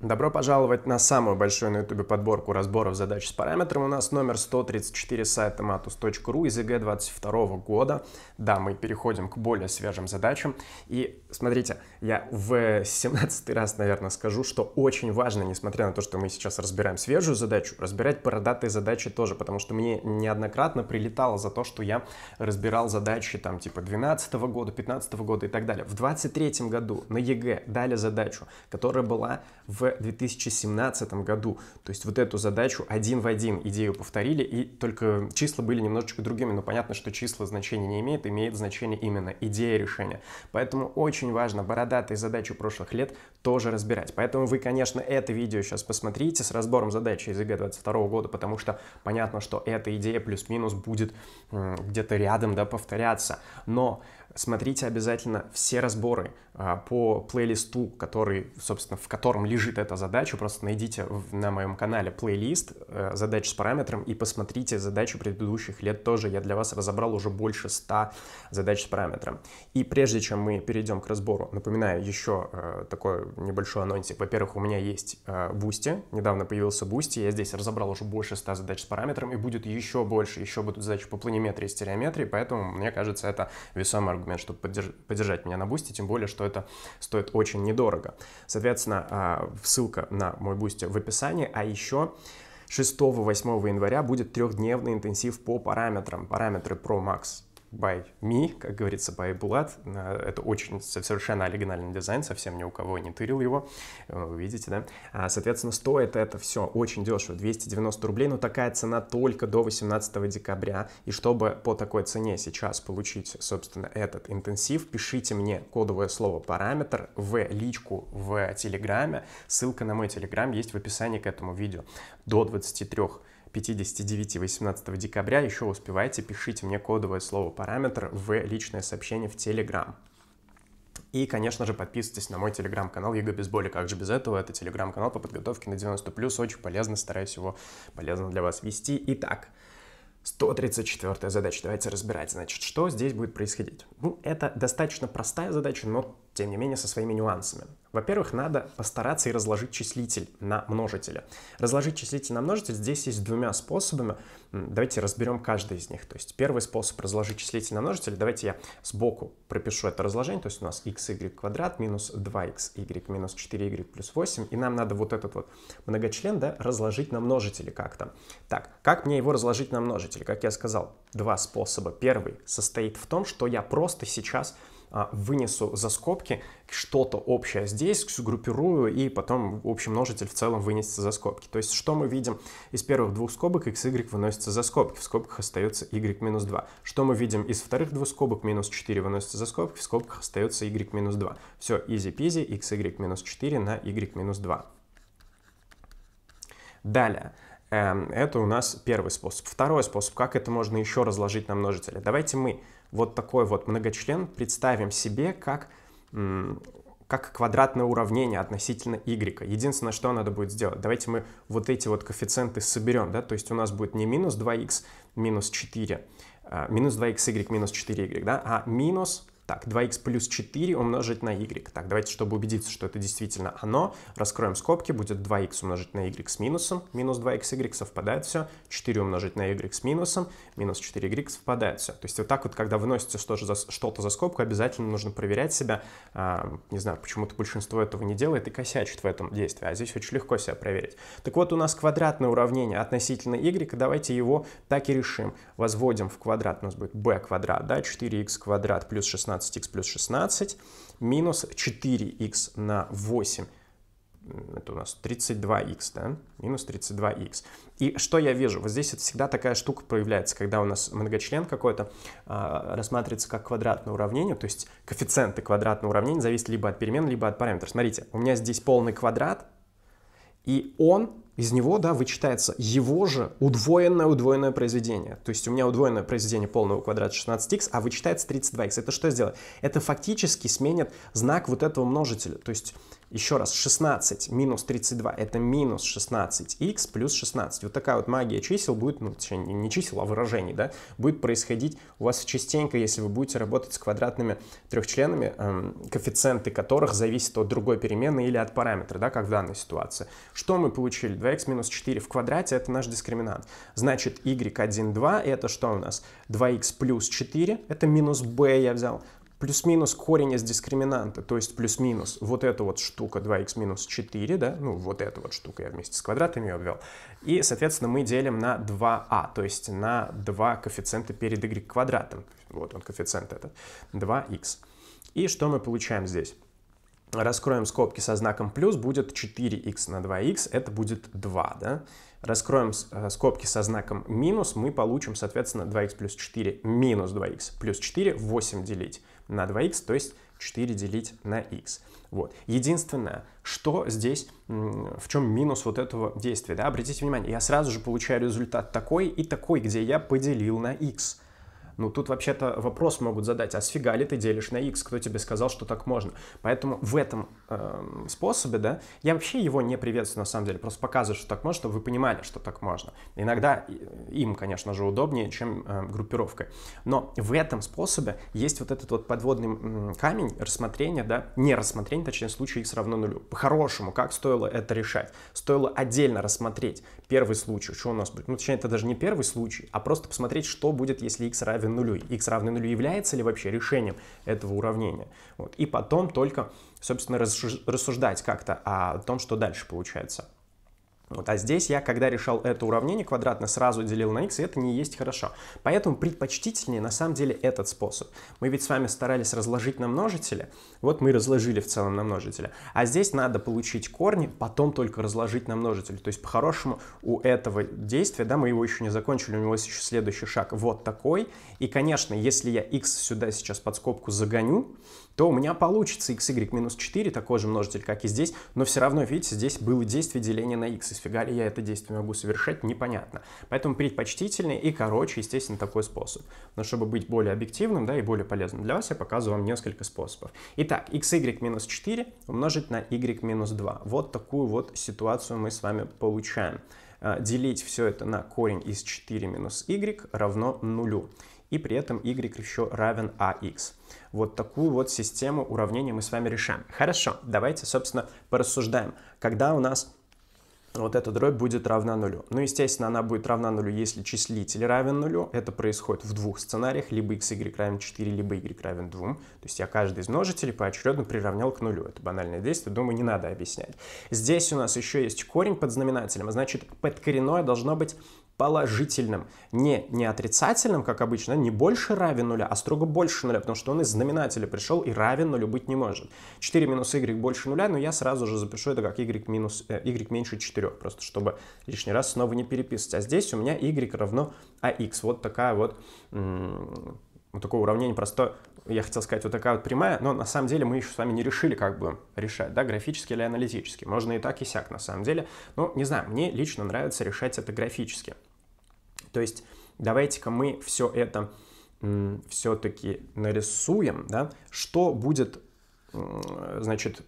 Добро пожаловать на самую большую на YouTube подборку разборов задач с параметром. У нас номер 134 сайта matus.ru из ЕГЭ 22 года. Да, мы переходим к более свежим задачам. И смотрите, я в 17 раз, наверное, скажу, что очень важно, несмотря на то, что мы сейчас разбираем свежую задачу, разбирать бородатые задачи тоже, потому что мне неоднократно прилетало за то, что я разбирал задачи там типа 12 года, 15 года и так далее. В 23 году на ЕГЭ дали задачу, которая была в в 2017 году. То есть вот эту задачу один в один идею повторили, и только числа были немножечко другими, но понятно, что числа значения не имеет, имеет значение именно идея решения. Поэтому очень важно бородатые задачи прошлых лет тоже разбирать. Поэтому вы, конечно, это видео сейчас посмотрите с разбором задачи из ЕГЭ 22 года, потому что понятно, что эта идея плюс-минус будет где-то рядом да, повторяться. Но смотрите обязательно все разборы а, по плейлисту, который, собственно, в котором лежит эта задача. Просто найдите на моем канале плейлист э, задач с параметром и посмотрите задачу предыдущих лет тоже. Я для вас разобрал уже больше 100 задач с параметром. И прежде чем мы перейдем к разбору, напоминаю еще э, такой небольшой анонсик. Во-первых, у меня есть э, Бусти, недавно появился Бусти, я здесь разобрал уже больше 100 задач с параметром и будет еще больше, еще будут задачи по планиметрии и стереометрии, поэтому, мне кажется, это весомый аргумент, чтобы поддерж- поддержать меня на бусте, тем более, что это стоит очень недорого. Соответственно, а, ссылка на мой бусте в описании, а еще 6-8 января будет трехдневный интенсив по параметрам, параметры Pro Max by me, как говорится, by Булат. Э, это очень совершенно оригинальный дизайн, совсем ни у кого не тырил его, э, вы видите, да? А, соответственно, стоит это все очень дешево, 290 рублей, но такая цена только до 18 декабря. И чтобы по такой цене сейчас получить, собственно, этот интенсив, пишите мне кодовое слово «параметр» в личку в Телеграме. Ссылка на мой Телеграм есть в описании к этому видео. До 23 59-18 декабря. Еще успевайте, пишите мне кодовое слово «параметр» в личное сообщение в Telegram. И, конечно же, подписывайтесь на мой телеграм-канал ЕГО без боли». Как же без этого? Это телеграм-канал по подготовке на 90+. Очень полезно, стараюсь его полезно для вас вести. Итак, 134 задача. Давайте разбирать. Значит, что здесь будет происходить? Ну, это достаточно простая задача, но тем не менее, со своими нюансами. Во-первых, надо постараться и разложить числитель на множители. Разложить числитель на множитель здесь есть двумя способами. Давайте разберем каждый из них. То есть первый способ разложить числитель на множители. давайте я сбоку пропишу это разложение. То есть у нас y квадрат минус 2 y минус 4y плюс 8. И нам надо вот этот вот многочлен да, разложить на множители как-то. Так, как мне его разложить на множители? Как я сказал, два способа. Первый состоит в том, что я просто сейчас а, вынесу за скобки что-то общее здесь, сгруппирую, и потом общий множитель в целом вынесется за скобки. То есть что мы видим из первых двух скобок, x, y выносится за скобки, в скобках остается y минус 2. Что мы видим из вторых двух скобок, минус 4 выносится за скобки, в скобках остается y минус 2. Все, easy-peasy, x, y минус 4 на y минус 2. Далее. Эм, это у нас первый способ. Второй способ, как это можно еще разложить на множители. Давайте мы вот такой вот многочлен представим себе как, как квадратное уравнение относительно y. Единственное, что надо будет сделать, давайте мы вот эти вот коэффициенты соберем, да, то есть у нас будет не минус 2x минус 4, а, минус 2xy минус 4y, да, а минус так, 2 х плюс 4 умножить на y. Так, давайте, чтобы убедиться, что это действительно оно, раскроем скобки, будет 2 х умножить на y с минусом, минус 2xy совпадает все, 4 умножить на y с минусом, минус 4y совпадает все. То есть вот так вот, когда выносится что-то за, скобку, обязательно нужно проверять себя. А, не знаю, почему-то большинство этого не делает и косячит в этом действии, а здесь очень легко себя проверить. Так вот, у нас квадратное уравнение относительно y, давайте его так и решим. Возводим в квадрат, у нас будет b квадрат, да, 4x квадрат плюс 16 16 x плюс 16 минус 4 x на 8 это у нас 32 x да, минус 32 x И что я вижу? Вот здесь это всегда такая штука появляется когда у нас многочлен какой-то э, рассматривается как квадратное уравнение, то есть коэффициенты квадратного уравнения зависят либо от перемен, либо от параметра. Смотрите, у меня здесь полный квадрат, и он из него, да, вычитается его же удвоенное-удвоенное произведение. То есть у меня удвоенное произведение полного квадрата 16х, а вычитается 32х. Это что сделает? Это фактически сменит знак вот этого множителя. То есть, еще раз, 16 минус 32 – это минус 16х плюс 16. Вот такая вот магия чисел будет, ну, точнее, не чисел, а выражений, да, будет происходить у вас частенько, если вы будете работать с квадратными трехчленами, эм, коэффициенты которых зависят от другой переменной или от параметра, да, как в данной ситуации. Что мы получили? 2x минус 4 в квадрате – это наш дискриминант. Значит, y1, 2 – это что у нас? 2x плюс 4 – это минус b я взял. Плюс-минус корень из дискриминанта, то есть плюс-минус вот эта вот штука 2x минус 4, да, ну вот эта вот штука я вместе с квадратами ее обвел. И, соответственно, мы делим на 2а, а, то есть на 2 коэффициента перед y квадратом. Вот он коэффициент этот, 2x. И что мы получаем здесь? Раскроем скобки со знаком плюс, будет 4 x на 2 x это будет 2, да? Раскроем э, скобки со знаком минус, мы получим, соответственно, 2 x плюс 4 минус 2 x плюс 4, 8 делить на 2 x то есть 4 делить на x. Вот. Единственное, что здесь, в чем минус вот этого действия, да, обратите внимание, я сразу же получаю результат такой и такой, где я поделил на x. Ну, тут вообще-то вопрос могут задать, а сфига ли ты делишь на x? Кто тебе сказал, что так можно? Поэтому в этом э, способе, да, я вообще его не приветствую на самом деле, просто показываю, что так можно, чтобы вы понимали, что так можно. Иногда им, конечно же, удобнее, чем э, эм, группировка. Но в этом способе есть вот этот вот подводный камень рассмотрения, да, не рассмотрения, точнее, в случае x равно нулю. По-хорошему, как стоило это решать? Стоило отдельно рассмотреть первый случай, что у нас будет. Ну, точнее, это даже не первый случай, а просто посмотреть, что будет, если x равен равен нулю. x равный нулю является ли вообще решением этого уравнения? Вот. И потом только, собственно, рассуждать как-то о том, что дальше получается. Вот, а здесь я, когда решал это уравнение квадратное, сразу делил на x, и это не есть хорошо. Поэтому предпочтительнее на самом деле этот способ. Мы ведь с вами старались разложить на множители, вот мы разложили в целом на множители. А здесь надо получить корни, потом только разложить на множители. То есть по-хорошему у этого действия, да, мы его еще не закончили, у него есть еще следующий шаг вот такой. И, конечно, если я x сюда сейчас под скобку загоню, то у меня получится xy минус 4, такой же множитель, как и здесь, но все равно, видите, здесь было действие деления на x. и фига ли я это действие могу совершать, непонятно. Поэтому предпочтительнее и короче, естественно, такой способ. Но чтобы быть более объективным да, и более полезным для вас, я показываю вам несколько способов. Итак, xy минус 4 умножить на y минус 2. Вот такую вот ситуацию мы с вами получаем а, делить все это на корень из 4 минус y равно нулю и при этом y еще равен ax. Вот такую вот систему уравнений мы с вами решаем. Хорошо, давайте, собственно, порассуждаем. Когда у нас вот эта дробь будет равна нулю. Ну, естественно, она будет равна нулю, если числитель равен нулю. Это происходит в двух сценариях, либо x, y равен 4, либо y равен 2. То есть я каждый из множителей поочередно приравнял к нулю. Это банальное действие, думаю, не надо объяснять. Здесь у нас еще есть корень под знаменателем, а значит, под подкоренное должно быть положительным. Не не отрицательным, как обычно, не больше равен нуля, а строго больше нуля, потому что он из знаменателя пришел и равен нулю быть не может. 4 минус y больше нуля, но я сразу же запишу это как y, минус, y э, меньше 4, просто чтобы лишний раз снова не переписывать. А здесь у меня y равно ax. Вот такая вот вот такое уравнение просто, я хотел сказать, вот такая вот прямая, но на самом деле мы еще с вами не решили, как бы решать, да, графически или аналитически. Можно и так, и сяк, на самом деле. Но, ну, не знаю, мне лично нравится решать это графически. То есть давайте-ка мы все это все-таки нарисуем, да, что будет, значит,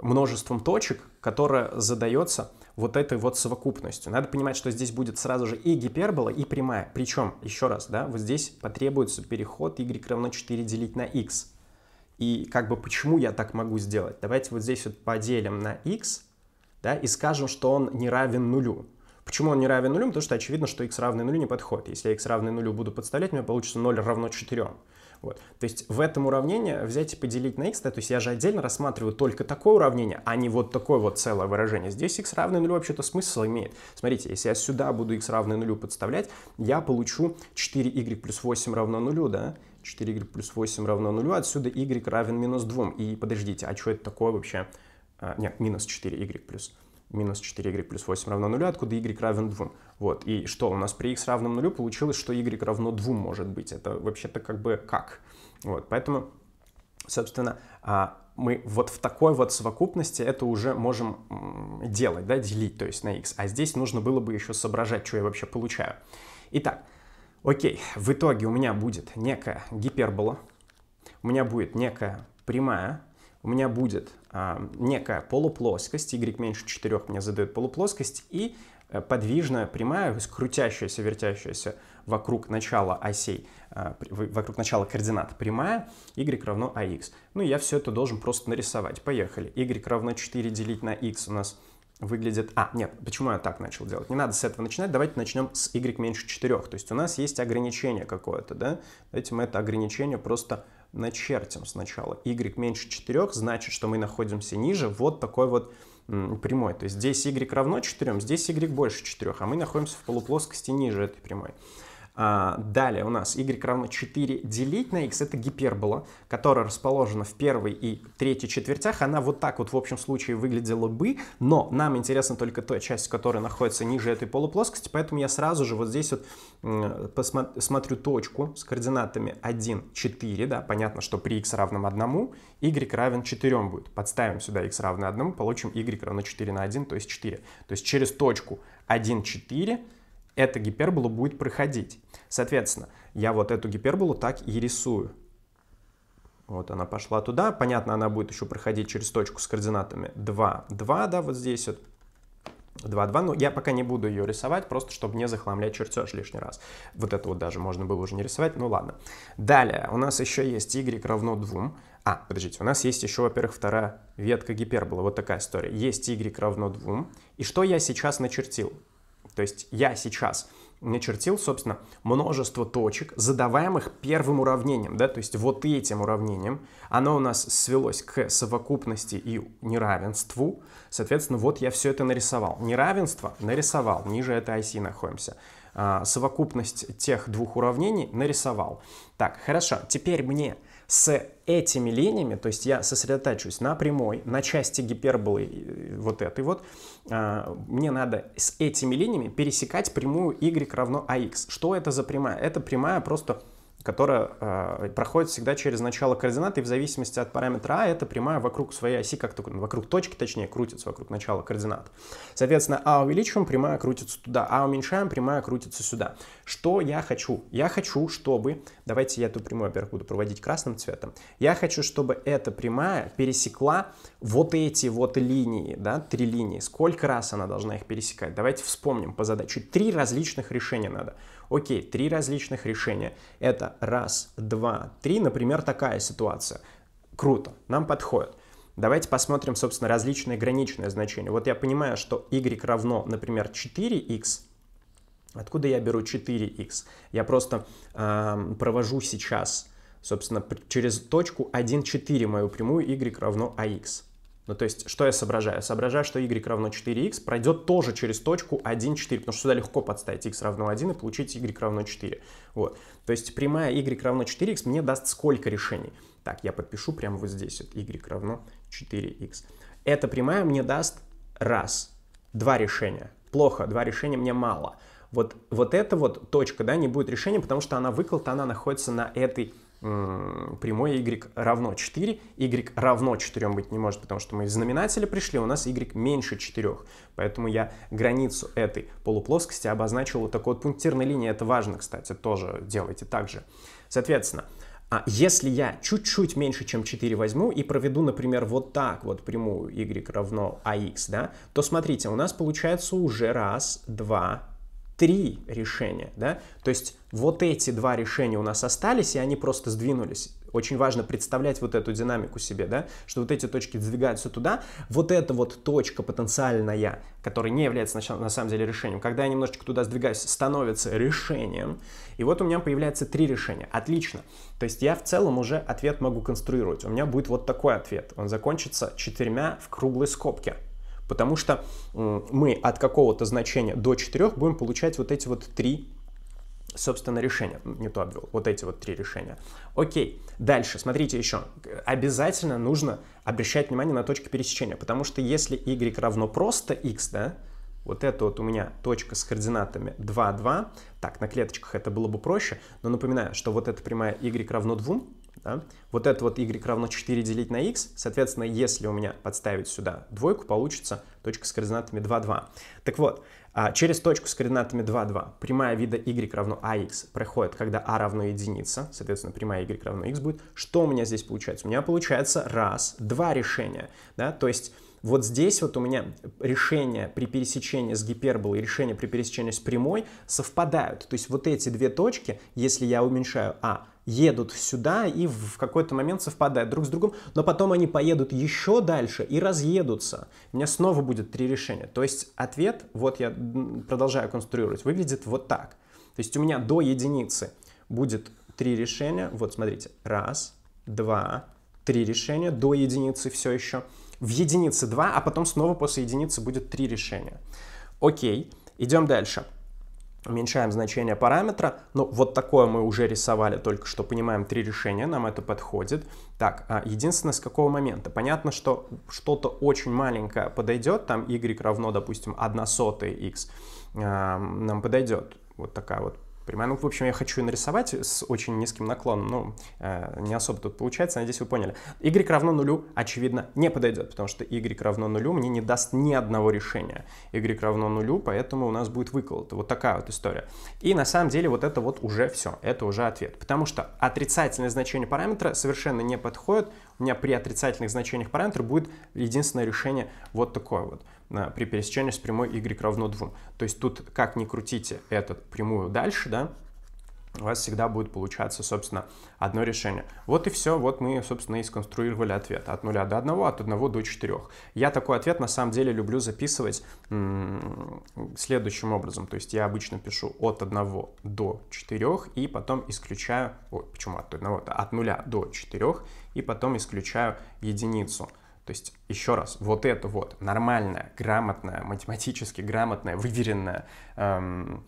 множеством точек, которое задается вот этой вот совокупностью. Надо понимать, что здесь будет сразу же и гипербола, и прямая. Причем, еще раз, да, вот здесь потребуется переход y равно 4 делить на x. И как бы почему я так могу сделать? Давайте вот здесь вот поделим на x, да, и скажем, что он не равен нулю. Почему он не равен нулю? Потому что очевидно, что x равный нулю не подходит. Если я x равное нулю буду подставлять, у меня получится 0 равно 4. Вот. То есть в этом уравнении взять и поделить на x, да, то есть я же отдельно рассматриваю только такое уравнение, а не вот такое вот целое выражение. Здесь x равный нулю вообще-то смысл имеет. Смотрите, если я сюда буду x равный нулю подставлять, я получу 4y плюс 8 равно нулю, да? 4y плюс 8 равно нулю, отсюда y равен минус 2. И подождите, а что это такое вообще? А, нет, минус 4y плюс минус 4y плюс 8 равно 0, откуда y равен 2. Вот, и что у нас при x равном 0 получилось, что y равно 2 может быть. Это вообще-то как бы как? Вот, поэтому, собственно, а, мы вот в такой вот совокупности это уже можем делать, да, делить, то есть на x. А здесь нужно было бы еще соображать, что я вообще получаю. Итак, окей, в итоге у меня будет некая гипербола, у меня будет некая прямая, у меня будет а, некая полуплоскость, y меньше 4 мне задает полуплоскость, и э, подвижная прямая, крутящаяся, вертящаяся вокруг начала осей, а, вокруг начала координат прямая, y равно ax. Ну, я все это должен просто нарисовать. Поехали. y равно 4 делить на x у нас выглядит... А, нет, почему я так начал делать? Не надо с этого начинать, давайте начнем с y меньше 4. То есть у нас есть ограничение какое-то, да? Давайте мы это ограничение просто начертим сначала. y меньше 4, значит, что мы находимся ниже вот такой вот прямой. То есть здесь y равно 4, здесь y больше 4, а мы находимся в полуплоскости ниже этой прямой. А, далее у нас y равно 4 делить на x, это гипербола, которая расположена в первой и третьей четвертях. Она вот так вот в общем случае выглядела бы, но нам интересна только та часть, которая находится ниже этой полуплоскости, поэтому я сразу же вот здесь вот смотрю точку с координатами 1, 4, да, понятно, что при x равном 1, y равен 4 будет. Подставим сюда x равно 1, получим y равно 4 на 1, то есть 4. То есть через точку 1, 4 эта гипербола будет проходить. Соответственно, я вот эту гиперболу так и рисую. Вот она пошла туда. Понятно, она будет еще проходить через точку с координатами 2, 2, да, вот здесь вот. 2, 2. Но я пока не буду ее рисовать, просто чтобы не захламлять чертеж лишний раз. Вот это вот даже можно было уже не рисовать, ну ладно. Далее, у нас еще есть y равно 2. А, подождите, у нас есть еще, во-первых, вторая ветка гиперболы. Вот такая история. Есть y равно 2. И что я сейчас начертил? То есть я сейчас начертил, собственно, множество точек, задаваемых первым уравнением, да, то есть вот этим уравнением. Оно у нас свелось к совокупности и неравенству. Соответственно, вот я все это нарисовал. Неравенство нарисовал, ниже этой оси находимся. А, совокупность тех двух уравнений нарисовал. Так, хорошо, теперь мне с этими линиями, то есть я сосредотачиваюсь на прямой, на части гиперболы э, вот этой вот, а, мне надо с этими линиями пересекать прямую y равно ax. Что это за прямая? Это прямая просто которая э, проходит всегда через начало координат, и в зависимости от параметра а, эта прямая вокруг своей оси, как -то, вокруг точки, точнее, крутится вокруг начала координат. Соответственно, а увеличиваем, прямая крутится туда, а уменьшаем, прямая крутится сюда. Что я хочу? Я хочу, чтобы... Давайте я эту прямую, во-первых, буду проводить красным цветом. Я хочу, чтобы эта прямая пересекла вот эти вот линии, да, три линии. Сколько раз она должна их пересекать? Давайте вспомним по задаче. Три различных решения надо. Окей, три различных решения. Это раз, два, три. Например, такая ситуация. Круто, нам подходит. Давайте посмотрим, собственно, различные граничные значения. Вот я понимаю, что y равно, например, 4x. Откуда я беру 4x? Я просто э, провожу сейчас, собственно, через точку 1, 4 мою прямую y равно ax. Ну, то есть, что я соображаю? Соображаю, что y равно 4x пройдет тоже через точку 1, 4, потому что сюда легко подставить x равно 1 и получить y равно 4. Вот. То есть, прямая y равно 4x мне даст сколько решений? Так, я подпишу прямо вот здесь, вот, y равно 4x. Эта прямая мне даст раз, два решения. Плохо, два решения мне мало. Вот, вот эта вот точка, да, не будет решения, потому что она выколота, она находится на этой Э, прямой y равно 4, y равно 4 быть не может, потому что мы из знаменателя пришли, у нас y меньше 4. Поэтому я границу этой полуплоскости обозначил вот такой вот пунктирной линией. Это важно, кстати, тоже делайте так же. Соответственно, а если я чуть-чуть меньше, чем 4 возьму и проведу, например, вот так вот прямую y равно ax, а да, то смотрите, у нас получается уже раз, два, три решения, да, то есть вот эти два решения у нас остались, и они просто сдвинулись. Очень важно представлять вот эту динамику себе, да, что вот эти точки двигаются туда, вот эта вот точка потенциальная, которая не является на самом деле решением, когда я немножечко туда сдвигаюсь, становится решением, и вот у меня появляется три решения. Отлично. То есть я в целом уже ответ могу конструировать. У меня будет вот такой ответ. Он закончится четырьмя в круглой скобке. Потому что мы от какого-то значения до 4 будем получать вот эти вот три собственно, решения. Не то обвел. Вот эти вот три решения. Окей. Дальше. Смотрите еще. Обязательно нужно обращать внимание на точки пересечения. Потому что если y равно просто x, да, вот это вот у меня точка с координатами 2, 2. Так, на клеточках это было бы проще, но напоминаю, что вот эта прямая y равно 2, да? Вот это вот y равно 4 делить на x, соответственно, если у меня подставить сюда двойку, получится точка с координатами 2, 2. Так вот, а, через точку с координатами 2, 2 прямая вида y равно ax проходит, когда a равно единице, соответственно, прямая y равно x будет. Что у меня здесь получается? У меня получается раз, два решения, да, то есть... Вот здесь вот у меня решение при пересечении с гиперболой и решение при пересечении с прямой совпадают. То есть вот эти две точки, если я уменьшаю а, едут сюда и в какой-то момент совпадают друг с другом, но потом они поедут еще дальше и разъедутся. У меня снова будет три решения. То есть ответ, вот я продолжаю конструировать, выглядит вот так. То есть у меня до единицы будет три решения. Вот, смотрите, раз, два, три решения до единицы все еще. В единице два, а потом снова после единицы будет три решения. Окей, идем дальше уменьшаем значение параметра. Ну, вот такое мы уже рисовали только что, понимаем три решения, нам это подходит. Так, а, единственное, с какого момента? Понятно, что что-то очень маленькое подойдет, там y равно, допустим, 1 сотая x а, нам подойдет. Вот такая вот Прямо, ну, в общем, я хочу нарисовать с очень низким наклоном, но э, не особо тут получается, надеюсь, вы поняли. y равно нулю, очевидно, не подойдет, потому что y равно нулю мне не даст ни одного решения. y равно нулю, поэтому у нас будет выколот. Вот такая вот история. И на самом деле вот это вот уже все, это уже ответ, потому что отрицательное значение параметра совершенно не подходит. У меня при отрицательных значениях параметра будет единственное решение вот такое вот. Э, при пересечении с прямой y равно 2. То есть тут как ни крутите эту прямую дальше, да, у вас всегда будет получаться, собственно, одно решение. Вот и все, вот мы, собственно, и сконструировали ответ. От 0 до 1, от 1 до 4. Я такой ответ, на самом деле, люблю записывать следующим образом. То есть я обычно пишу от 1 до 4 и потом исключаю... Ой, почему от 1? От 0 до 4 и потом исключаю единицу. То есть, еще раз, вот это вот нормальное, грамотное, математически грамотное, выверенное эм,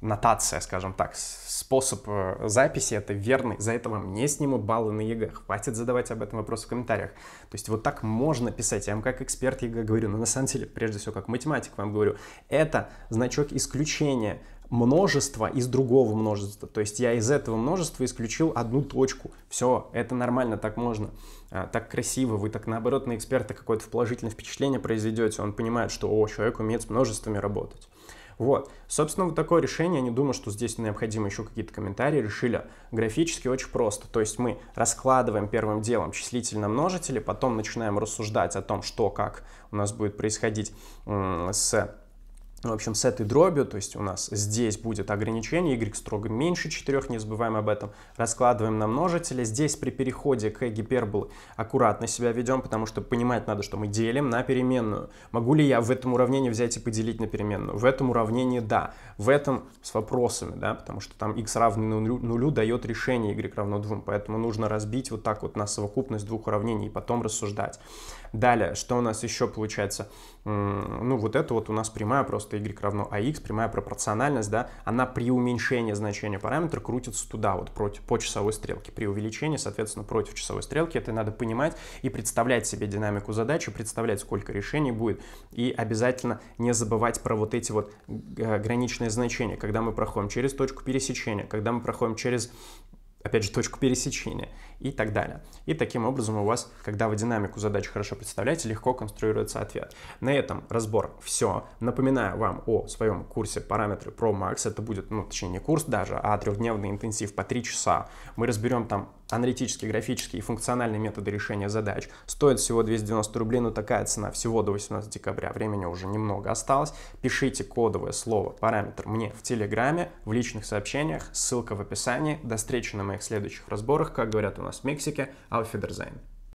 нотация, скажем так, способ э, записи это верный, за это вам не снимут баллы на ЕГЭ, хватит задавать об этом вопрос в комментариях. То есть вот так можно писать, я вам как эксперт ЕГЭ говорю, но на самом деле, прежде всего, как математик вам говорю, это значок исключения множества из другого множества. То есть я из этого множества исключил одну точку. Все, это нормально, так можно. А, так красиво, вы так наоборот на эксперта какое-то положительное впечатление произведете, он понимает, что о, человек умеет с множествами работать. Вот. Собственно, вот такое решение, я не думаю, что здесь необходимо еще какие-то комментарии, решили графически очень просто. То есть мы раскладываем первым делом числительно множители, потом начинаем рассуждать о том, что, как у нас будет происходить с в общем, с этой дробью, то есть у нас здесь будет ограничение, y строго меньше 4, не забываем об этом, раскладываем на множители. Здесь при переходе к гиперболы аккуратно себя ведем, потому что понимать надо, что мы делим на переменную. Могу ли я в этом уравнении взять и поделить на переменную? В этом уравнении да, в этом с вопросами, да, потому что там x равный нулю, нулю дает решение y равно 2, поэтому нужно разбить вот так вот на совокупность двух уравнений и потом рассуждать. Далее, что у нас еще получается? ну, вот это вот у нас прямая просто y равно ax, прямая пропорциональность, да, она при уменьшении значения параметра крутится туда, вот против, по часовой стрелке. При увеличении, соответственно, против часовой стрелки. Это надо понимать и представлять себе динамику задачи, представлять, сколько решений будет. И обязательно не забывать про вот эти вот граничные значения, когда мы проходим через точку пересечения, когда мы проходим через опять же, точку пересечения и так далее. И таким образом у вас, когда вы динамику задач хорошо представляете, легко конструируется ответ. На этом разбор все. Напоминаю вам о своем курсе параметры Pro Max. Это будет, ну, точнее, не курс даже, а трехдневный интенсив по три часа. Мы разберем там аналитические, графические и функциональные методы решения задач. Стоит всего 290 рублей, но такая цена всего до 18 декабря. Времени уже немного осталось. Пишите кодовое слово «параметр» мне в Телеграме, в личных сообщениях, ссылка в описании. До встречи на моих следующих разборах, как говорят у нас в Мексике, ауфидерзайн.